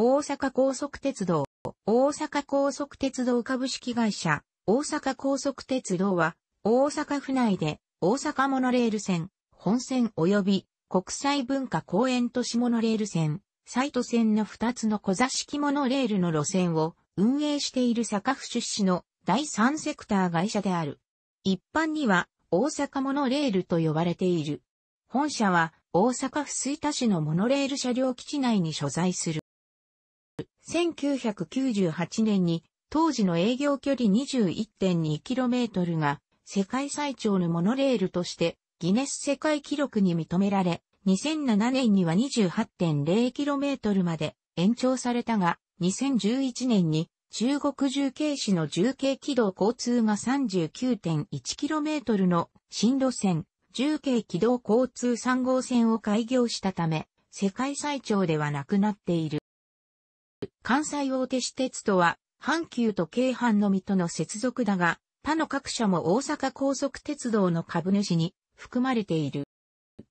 大阪高速鉄道、大阪高速鉄道株式会社、大阪高速鉄道は、大阪府内で、大阪モノレール線、本線及び、国際文化公園都市モノレール線、サイト線の2つの小座式モノレールの路線を、運営している坂府出資の第三セクター会社である。一般には、大阪モノレールと呼ばれている。本社は、大阪府吹田市のモノレール車両基地内に所在する。1998年に当時の営業距離 21.2km が世界最長のモノレールとしてギネス世界記録に認められ、2007年には 28.0km まで延長されたが、2011年に中国重慶市の重慶軌道交通が 39.1km の新路線、重慶軌道交通3号線を開業したため、世界最長ではなくなっている。関西大手私鉄とは、阪急と京阪のみとの接続だが、他の各社も大阪高速鉄道の株主に含まれている。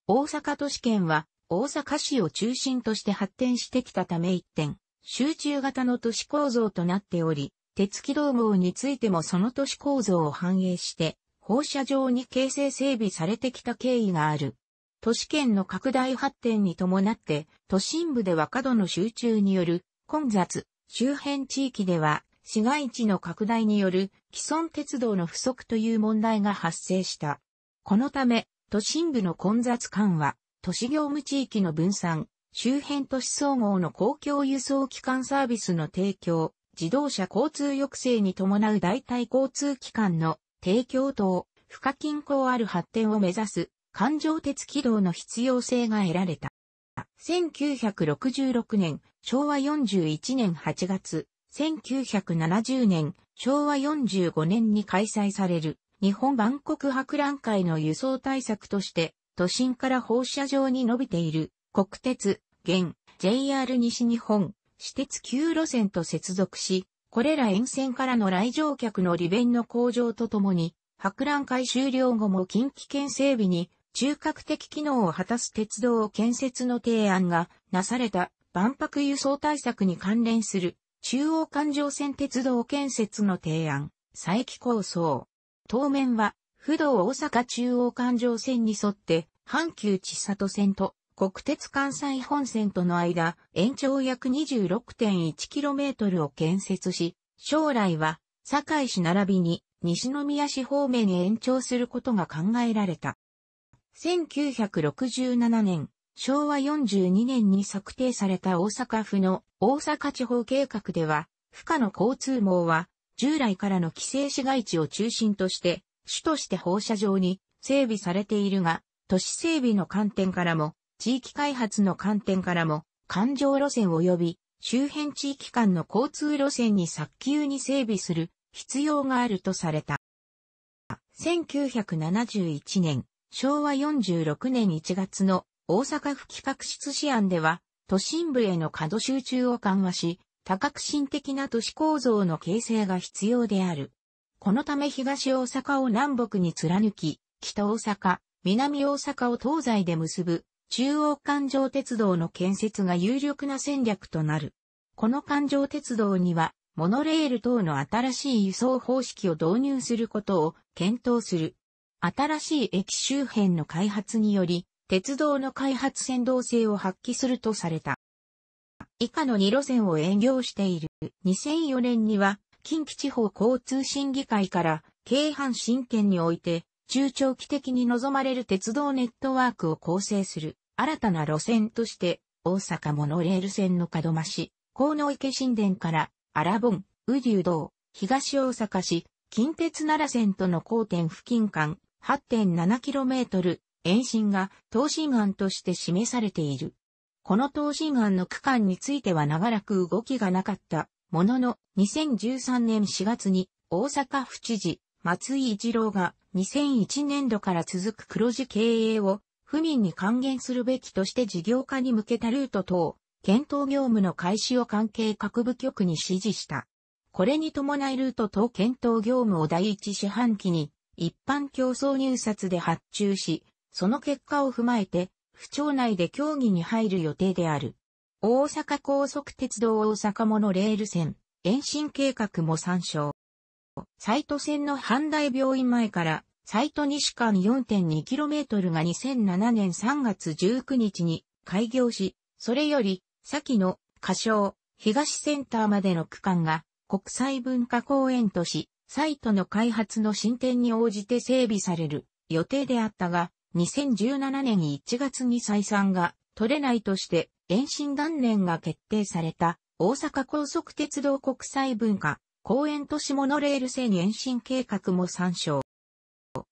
大阪都市圏は大阪市を中心として発展してきたため一点、集中型の都市構造となっており、鉄軌道網についてもその都市構造を反映して、放射状に形成整備されてきた経緯がある。都市圏の拡大発展に伴って、都心部では過度の集中による混雑、周辺地域では、市街地の拡大による既存鉄道の不足という問題が発生した。このため、都心部の混雑緩和、都市業務地域の分散、周辺都市総合の公共輸送機関サービスの提供、自動車交通抑制に伴う代替交通機関の提供等、不可均衡ある発展を目指す環状鉄軌道の必要性が得られた。1966年、昭和41年8月、1970年、昭和45年に開催される日本万国博覧会の輸送対策として、都心から放射状に伸びている国鉄、現 JR 西日本、私鉄9路線と接続し、これら沿線からの来場客の利便の向上とともに、博覧会終了後も近畿圏整備に中核的機能を果たす鉄道建設の提案がなされた万博輸送対策に関連する中央環状線鉄道建設の提案、佐伯構想。当面は、不動大阪中央環状線に沿って、阪急千里線と国鉄関西本線との間、延長約 26.1km を建設し、将来は、堺市並びに西宮市方面へ延長することが考えられた。1967年、昭和42年に策定された大阪府の大阪地方計画では、不可の交通網は、従来からの規制市街地を中心として、主として放射状に整備されているが、都市整備の観点からも、地域開発の観点からも、環状路線及び周辺地域間の交通路線に早急に整備する必要があるとされた。1971年、昭和46年1月の大阪府企画室試案では、都心部への過度集中を緩和し、多革新的な都市構造の形成が必要である。このため東大阪を南北に貫き、北大阪、南大阪を東西で結ぶ中央環状鉄道の建設が有力な戦略となる。この環状鉄道には、モノレール等の新しい輸送方式を導入することを検討する。新しい駅周辺の開発により、鉄道の開発先導性を発揮するとされた。以下の2路線を営業している。2004年には、近畿地方交通審議会から、京阪新県において、中長期的に望まれる鉄道ネットワークを構成する、新たな路線として、大阪モノレール線の門増し、河野池新田から、荒本、宇流道、東大阪市、近鉄奈良線との交点付近間 8.7km 延伸が投進案として示されている。この投進案の区間については長らく動きがなかった。ものの、2013年4月に大阪府知事、松井一郎が2001年度から続く黒字経営を府民に還元するべきとして事業化に向けたルート等、検討業務の開始を関係各部局に指示した。これに伴いルート等検討業務を第一四半期に一般競争入札で発注し、その結果を踏まえて、府庁内で協議に入る予定である。大阪高速鉄道大阪モノレール線、延伸計画も参照。サイト線の阪大病院前から、サイト西間 4.2km が2007年3月19日に開業し、それより、先の、歌唱、東センターまでの区間が、国際文化公園とし、サイトの開発の進展に応じて整備される予定であったが、2017年1月に採算が取れないとして延伸元年が決定された大阪高速鉄道国際文化公園都市モノレール線延伸計画も参照。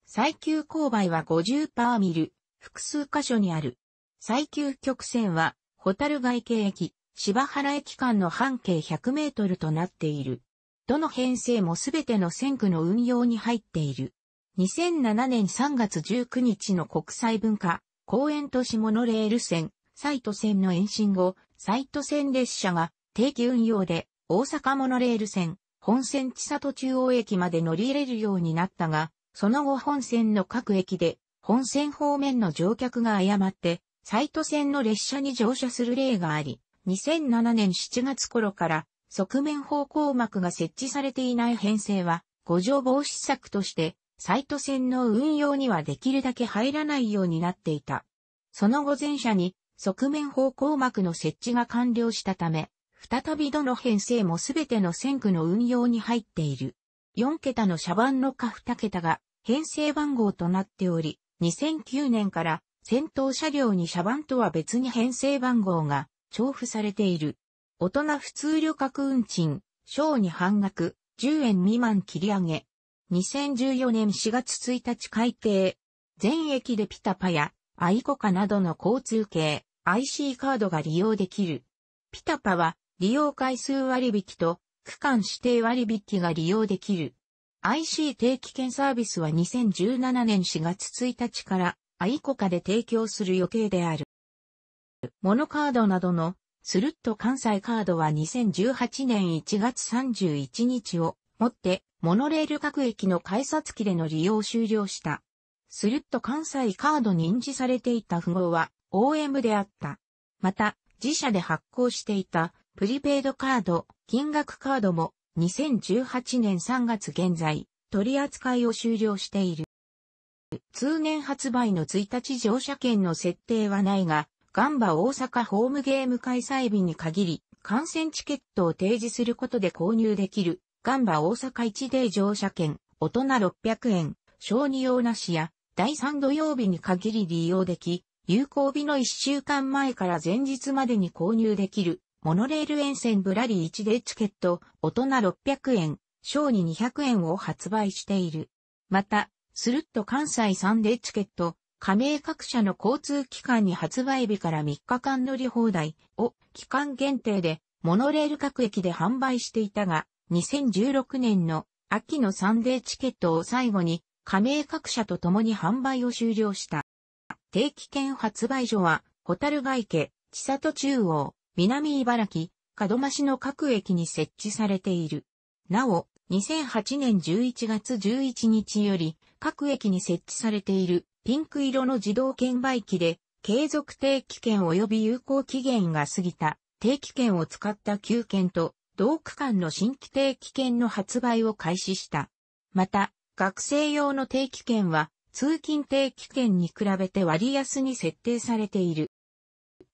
最急勾配は50パーミル、複数箇所にある。最急曲線は、ホタル外形駅、芝原駅間の半径100メートルとなっている。どの編成もすべての線区の運用に入っている。2007年3月19日の国際文化、公園都市モノレール線、サイト線の延伸後、サイト線列車が定期運用で大阪モノレール線、本線千里中央駅まで乗り入れるようになったが、その後本線の各駅で本線方面の乗客が誤って、サイト線の列車に乗車する例があり、2007年7月頃から側面方向膜が設置されていない編成は、五条防止策としてサイト線の運用にはできるだけ入らないようになっていた。その後前者に側面方向膜の設置が完了したため、再びどの編成もすべての線区の運用に入っている。4桁の車番の下2桁が編成番号となっており、2009年から先頭車両に車番とは別に編成番号が重付されている。大人普通旅客運賃、小に半額、10円未満切り上げ、2014年4月1日改定。全駅でピタパやアイコカなどの交通系 IC カードが利用できる。ピタパは利用回数割引と区間指定割引が利用できる。IC 定期券サービスは2017年4月1日からアイコカで提供する予定である。モノカードなどのスルッと関西カードは2018年1月31日をもって、モノレール各駅の改札機での利用を終了した。するッと関西カードに印字されていた符号は OM であった。また、自社で発行していたプリペイドカード、金額カードも2018年3月現在、取り扱いを終了している。通年発売の1日乗車券の設定はないが、ガンバ大阪ホームゲーム開催日に限り、観戦チケットを提示することで購入できるガンバ大阪一デー乗車券、大人600円、小児用なしや、第3土曜日に限り利用でき、有効日の1週間前から前日までに購入できる、モノレール沿線ぶらり1でチケット、大人600円、小児200円を発売している。また、スルッと関西3でチケット、加盟各社の交通機関に発売日から3日間乗り放題を期間限定でモノレール各駅で販売していたが、2016年の秋のサンデーチケットを最後に加盟各社と共に販売を終了した。定期券発売所は、ホタルガ池、千里中央、南茨城、門増の各駅に設置されている。なお、2008年11月11日より、各駅に設置されているピンク色の自動券売機で、継続定期券及び有効期限が過ぎた定期券を使った休券と同区間の新規定期券の発売を開始した。また、学生用の定期券は、通勤定期券に比べて割安に設定されている。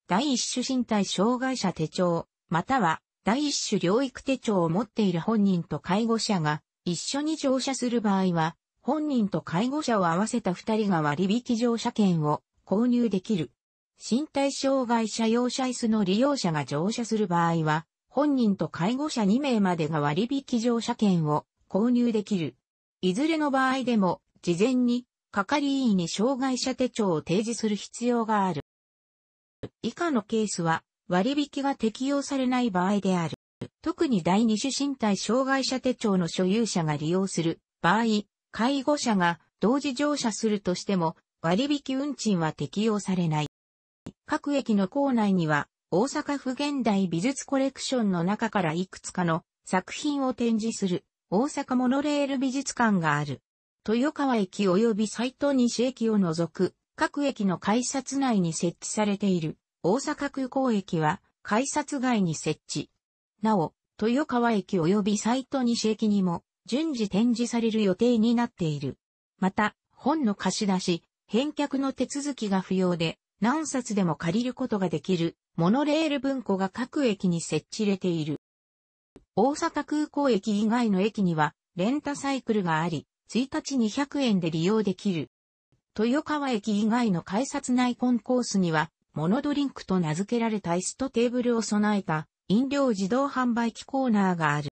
第一種身体障害者手帳、または第一種療育手帳を持っている本人と介護者が一緒に乗車する場合は、本人と介護者を合わせた二人が割引乗車券を購入できる。身体障害者用車椅子の利用者が乗車する場合は、本人と介護者2名までが割引乗車券を購入できる。いずれの場合でも、事前に、係員に障害者手帳を提示する必要がある。以下のケースは、割引が適用されない場合である。特に第二種身体障害者手帳の所有者が利用する場合、介護者が同時乗車するとしても割引運賃は適用されない。各駅の構内には大阪府現代美術コレクションの中からいくつかの作品を展示する大阪モノレール美術館がある。豊川駅及び斎藤西駅を除く各駅の改札内に設置されている大阪空港駅は改札外に設置。なお、豊川駅及び斎藤西駅にも順次展示される予定になっている。また、本の貸し出し、返却の手続きが不要で何冊でも借りることができるモノレール文庫が各駅に設置れている。大阪空港駅以外の駅には、レンタサイクルがあり、1日200円で利用できる。豊川駅以外の改札内コンコースには、モノドリンクと名付けられた椅子とテーブルを備えた飲料自動販売機コーナーがある。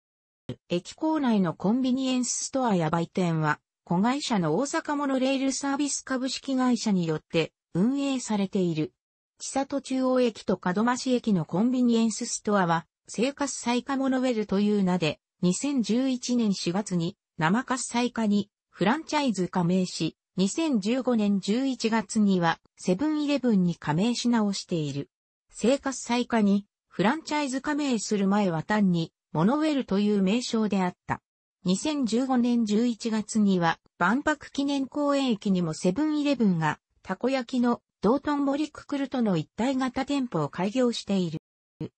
駅構内のコンビニエンスストアや売店は、子会社の大阪モノレールサービス株式会社によって運営されている。千里中央駅と門増駅のコンビニエンスストアは、生活再化モノウェルという名で、2011年4月に生活再化にフランチャイズ加盟し、2015年11月にはセブンイレブンに加盟し直している。生活再化にフランチャイズ加盟する前は単にモノウェルという名称であった。2015年11月には万博記念公園駅にもセブンイレブンがたこ焼きの道頓堀ククルトの一体型店舗を開業している。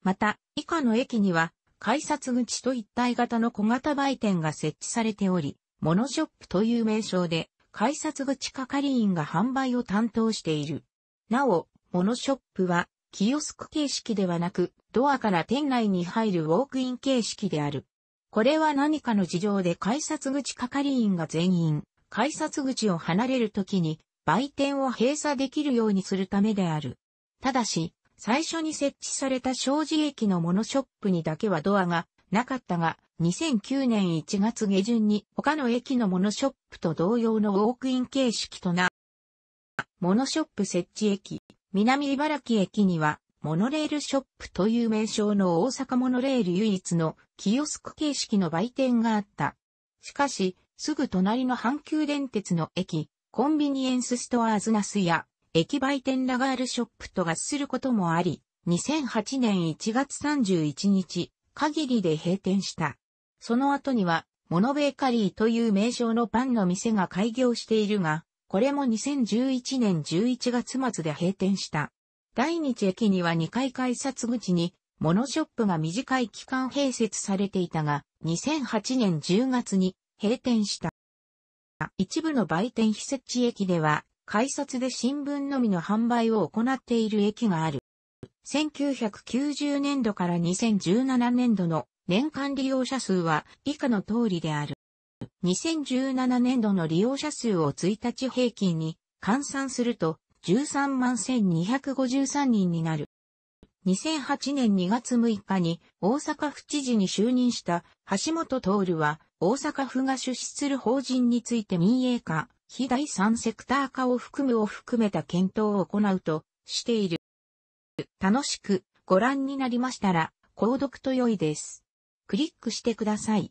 また、以下の駅には、改札口と一体型の小型売店が設置されており、モノショップという名称で、改札口係員が販売を担当している。なお、モノショップは、キオスク形式ではなく、ドアから店内に入るウォークイン形式である。これは何かの事情で改札口係員が全員、改札口を離れるときに売店を閉鎖できるようにするためである。ただし、最初に設置された障子駅のモノショップにだけはドアがなかったが、2009年1月下旬に他の駅のモノショップと同様のウォークイン形式とな、モノショップ設置駅、南茨城駅には、モノレールショップという名称の大阪モノレール唯一のキオスク形式の売店があった。しかし、すぐ隣の阪急電鉄の駅、コンビニエンスストアーズナスや、駅売店ラガールショップと合することもあり、2008年1月31日、限りで閉店した。その後には、モノベーカリーという名称のパンの店が開業しているが、これも2011年11月末で閉店した。第日駅には2階改札口に、モノショップが短い期間併設されていたが、2008年10月に閉店した。一部の売店非設置駅では、改札で新聞のみの販売を行っている駅がある。1990年度から2017年度の年間利用者数は以下の通りである。2017年度の利用者数を1日平均に換算すると13万1253人になる。2008年2月6日に大阪府知事に就任した橋本徹は大阪府が出資する法人について民営化、非第三セクター化を含むを含めた検討を行うとしている。楽しくご覧になりましたら、購読と良いです。クリックしてください。